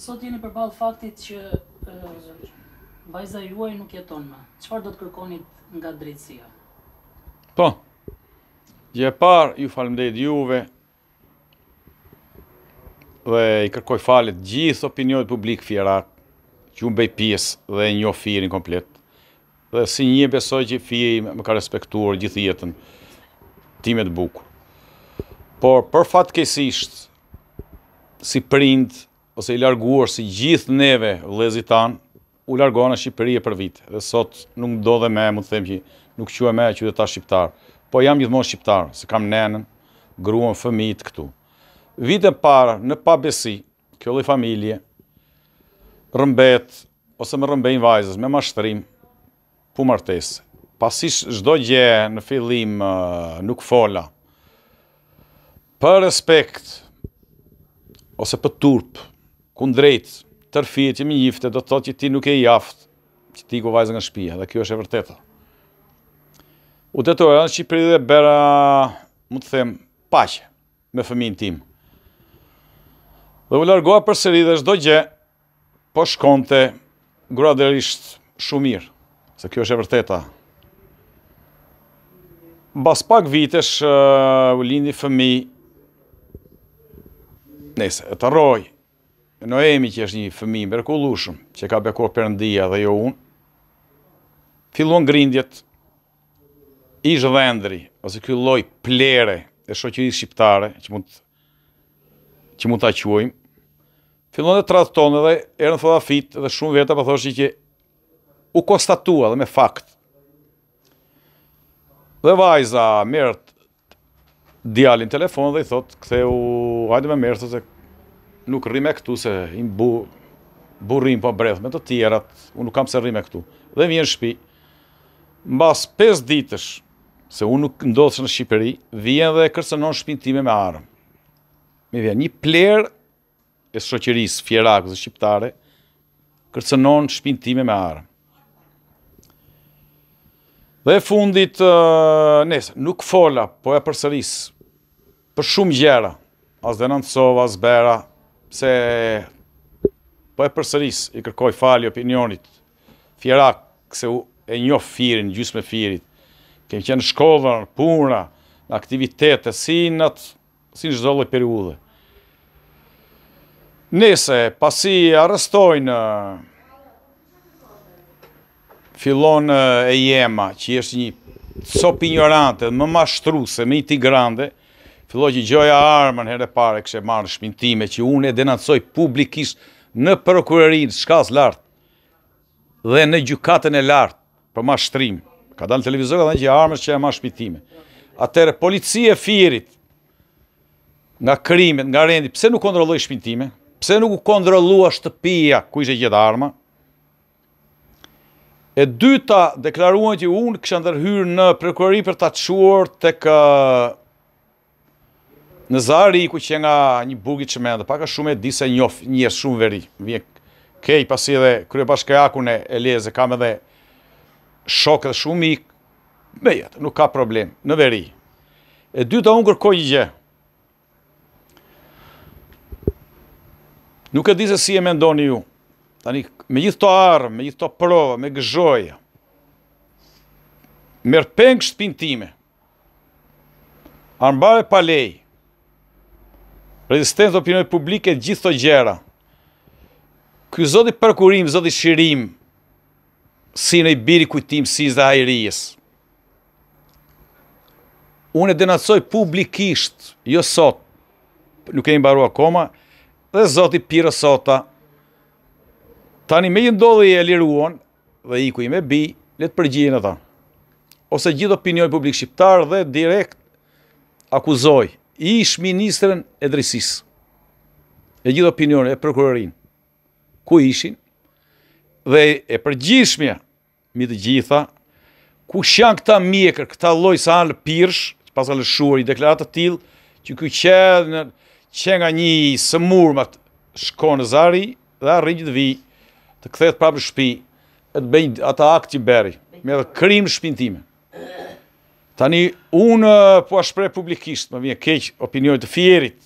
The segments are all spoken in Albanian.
Sot jeni përbalë faktit që bajza juaj nuk jeton më. Qëfar do të kërkonit nga drejtsia? Po, gje par, ju falemdejt juve, dhe i kërkoj falet gjithë opinionit publik fjerak, që unë bej pjesë dhe njo firin komplet, dhe si një besoj që firin më ka respektuar gjithë jetën, timet bukur. Por, për fatë si prindë, ose i larguar si gjithë neve vëllezit u largon në Shqipëri për vit. Dhe sot nuk do dhe më, mund të them që nuk quhem më qytetar shqiptar, po jam gjithmonë shqiptar, se kam nenën, gruan, fëmijët këtu. Vitën parë në pabesi, kjo lloj familje rrëmbet ose më rrëmbejnë vajzës me mashtrim pu martesë. Pasi çdo gjë në fillim nuk fola. Për respekt ose për turp kundrejt, tërfit, që mi njifte, do të thotë që ti nuk e jaft, që ti ku vajzë nga shpia, dhe kjo është e vërteta. U të tërë, në Shqipëri dhe bera, më të them, pashë me fëmin tim. Dhe u largoha për sëri dhe shdo gje, po shkonte gradërisht shumë mirë, se kjo është e vërteta. Bas pak vitesh, u lindi fëmi, nese, e të rojë, Noemi që është një fëmi mërkullushëm, që ka bekuar përëndia dhe jo unë, fillon grindjet, ishë dhendri, ose kjo loj plere e shokjëri shqiptare, që mund, që mund të aquojmë, fillon dhe të ratë tonë dhe erën thoda fit dhe shumë vërta për po thoshti që u konstatua dhe me fakt. Dhe vajza mërët dialin telefon dhe i thotë, këthe u hajde me mërët dhe nuk rrime këtu se im bu burrin pa bredh me të tjerat, unë nuk kam se rrime këtu. Dhe vjen në shtëpi. Mbas 5 ditësh se unë nuk ndodhesh në Shqipëri, vjen dhe kërcënon shtëpinë time me armë. Mi vjen një pler e shoqërisë fjerak dhe shqiptare kërcënon shtëpinë time me armë. Dhe fundit, nesë, nuk fola, po e përsëris, për shumë gjera, as dhe as bera, se po e përsëris i kërkoj falë opinionit Fjerak se u e njoh firin gjysmë firit. Kem qenë në shkollë, puna, në aktivitete si në si çdo lloj periudhe. Nëse pasi arrestojnë fillon e jema që është një copë ignorante, më mashtruse, më i tigrande, grande, filloj që gjoja armën herë e pare kështë e marrë shpintime, që unë e denancoj publikis në prokurërinë shkas lartë dhe në gjukatën e lartë për ma shtrim. Ka dalë televizor dhe në gjë armës që e ma shpintime. Atere, policie firit nga krimet, nga rendi, pse nuk kontrolloj shpintime? pse nuk u kontrollua shtëpia ku ishe gjithë armë, E dyta deklaruan që unë kështë ndërhyrë në prekurëri për të atëshuar të kë në zari ku që nga një bugi që me, dhe paka shumë e se njof, njës shumë veri. Vje kej pasi dhe krye bashkajaku në Eleze, kam edhe shokë dhe shumë i me jetë, nuk ka problem, në veri. E dyta unë kërkoj gjë. Nuk e di se si e mendoni ju. Tani, me gjithë të arë, me gjithë të provë, me gëzhojë, mërë pengë shtëpin time, armbare pa rezistencë të opinionit publik e gjithë të gjera. Ky zoti përkurim, zoti shirim, si në i biri kujtim, si i hajrijes. Unë e denacoj publikisht, jo sot, nuk e një barua koma, dhe zoti pira sota, tani me jëndodhe i e liruon, dhe i ku i me bi, letë përgjirë në ta. Ose gjithë opinion publik shqiptar dhe direkt akuzoj, ish ministrën e drejtësisë. E gjithë opinionë e prokurorin. Ku ishin? Dhe e përgjithshmja mi të gjitha ku shan këta mjekër, këta lloj sa al pirsh, pas al shuar i deklarata të tillë që ky qed në që nga një të shkon në zari dhe arrin të vi të kthehet prapë në shtëpi të bëjnë ata akt i berri me dhe krim shpintime. time. Tani, unë po a shprej publikisht, më vje keq opinionit të fjerit,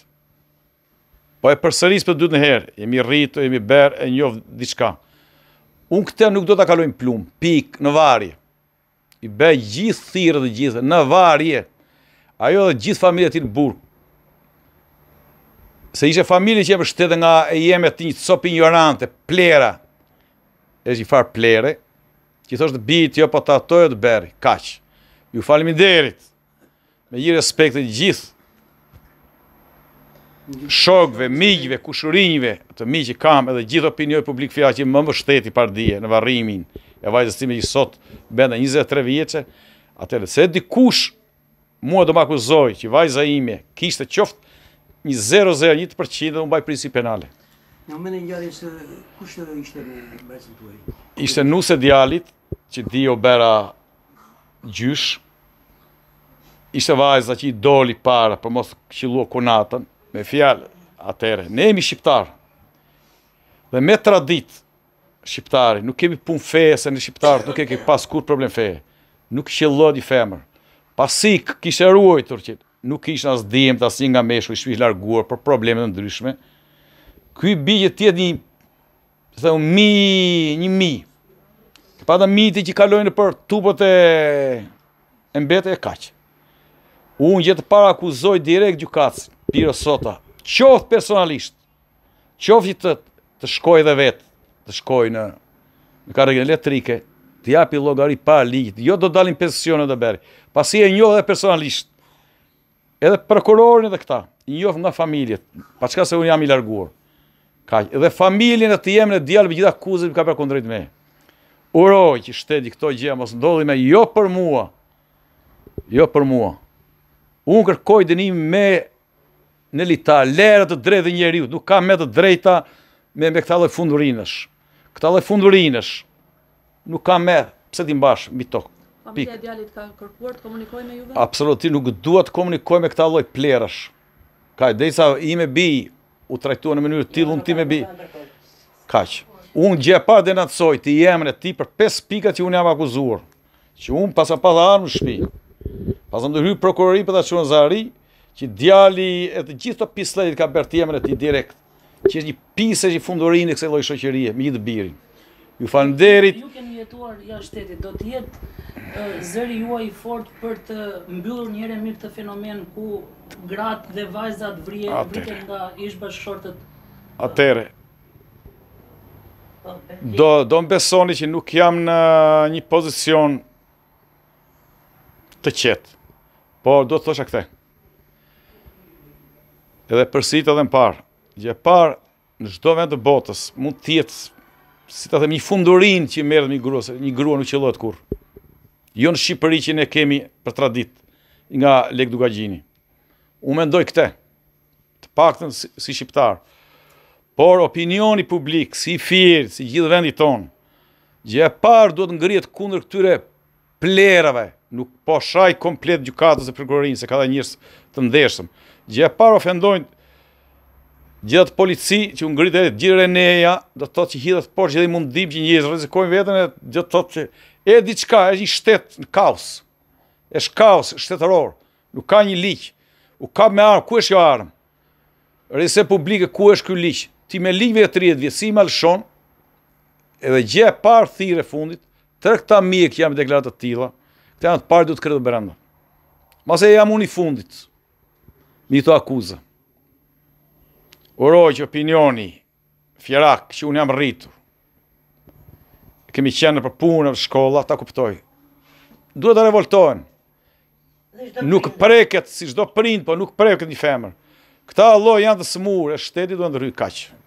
po e përsëris për dytë në herë, jemi rritë, jemi berë, e njovë diçka. Unë këte nuk do të kalojnë plumë, pikë, në varje. I be gjithë thirë dhe gjithë, në varje. Ajo dhe gjithë familje ti në burë. Se ishe familje që jemë shtetë nga e jemë të një copi plera. E që farë plere, që i thoshtë bitë, jo po të atojë jo të berë, kaqë. Ju falim i derit, me i respektet gjithë, shokve, migjve, kushurinjve, të migjë që kam edhe gjithë opinioj publik fja që më më shteti par dje, në varrimin e vajzës time që sot bende 23 vjeqe, atërë, se di kush mua do më akuzoj që vajza ime kishtë të qoftë një 0,01% dhe më bajtë prinsip penale. Në menë mene një kush të dhe ishte në bajtës tuaj? të Ishte nusë e djalit, që di o bera gjysh, ishte vajza që i doli para, për mos që luo kunatën, me fjallë, atere, ne emi shqiptarë, dhe me tradit, shqiptari, nuk kemi pun feje, se në shqiptarë, nuk e kemi pas kur problem feje, nuk kështë e lodi femër, pasik, kështë ruaj ruoj, tërqit, nuk kështë në asë dhim, të nga meshë, kështë shmi larguar, për problemet në ndryshme, këj bëjë tjetë një, një mi, një mi, një mi, pa dhe miti që kalojnë për tupët e, e mbetë e kaqë. Unë gjithë para akuzoj direkt gjukacë, pire sota, qoftë personalisht, qoftë të, të shkoj dhe vetë, të shkoj në, në karegjën elektrike, të japi logari pa ligjit, jo do dalin pensionet dhe beri, pasi e njohë dhe personalisht, edhe prokurorin dhe këta, njohë nga familjet, pa qka se unë jam i larguar, edhe dhe familjen e të jemë në djallë, me gjitha kuzit ka për kondrejt me Uroj që shteti këto gjëra mos ndodhi me jo për mua. Jo për mua. Unë kërkoj dënim me në lita lera të drejtë dhe njeriu, nuk ka më të drejta me me këta lloj fundurinësh. Këta lloj fundurinësh nuk ka më pse ti mbash mbi tok. A djalit ka kërkuar të komunikoj me juve? Absolutisht nuk dua të komunikoj me këta lloj plerësh. Ka i ime bi u trajtuar në mënyrë të tillë, un ti më bi. Kaq. Unë gje pa dhe të ti jemën e ti për 5 pika që unë jam akuzuar, që unë pasë a pa dhe armë shpi, pasë në dërhyrë prokurëri për të qënë zari, që djali e të gjithë të pislejt ka bërë të jemën e ti direkt, që është një pise që i fundurin e kse loj shëqërije, me i birin. Ju falem derit... Ju kënë jetuar, jashtë shtetit, do të jetë zëri juaj i fort për të mbyllur njëre mirë të fenomen ku gratë dhe vajzat vrije, vritën nga Atëre, do do më besoni që nuk jam në një pozicion të qetë. Por do të thosha këtë. Edhe për edhe më parë, gjë parë në çdo vend të botës mund të si ta them një fundurin që merr një grua, një grua nuk qëllot kurr. Jo në Shqipëri që ne kemi për traditë nga Lek Dugagjini. Unë mendoj këtë. Të paktën si, si shqiptar. Por opinioni publik, si firë, si gjithë vendit tonë, gjë e parë do të ngërjet kundër këtyre plerave, nuk po shaj komplet gjukatës e përgërërinë, se ka dhe njërës të ndeshëm. Gjë e parë ofendojnë gjithë polici që ngërjet edhe gjithë reneja, do të të që hidhët por që edhe mundim që njëzë rizikojnë vetën e do të të që e diqka, e një shtetë në kaos, e shë kaos, shtetëror, nuk ka një liqë, u ka me armë, ku është jo armë? Rese publike, ku është kjo liqë? ti me ligve të 30 vjetë, si ma lëshon, edhe gje e parë thire fundit, tërë këta mje kë jam i deklarat të tila, këta janë të parë du të kërë dhe Mase e jam unë i fundit, mi të akuzë. Uroj që opinioni, fjerak, që unë jam rritu, kemi qenë për punë, për shkolla, ta kuptoj. Duhet të revoltohen. Nuk preket, si shdo prind, po nuk preket një femër. Këta alloj janë të smurë, e shtetit duhet në rrëj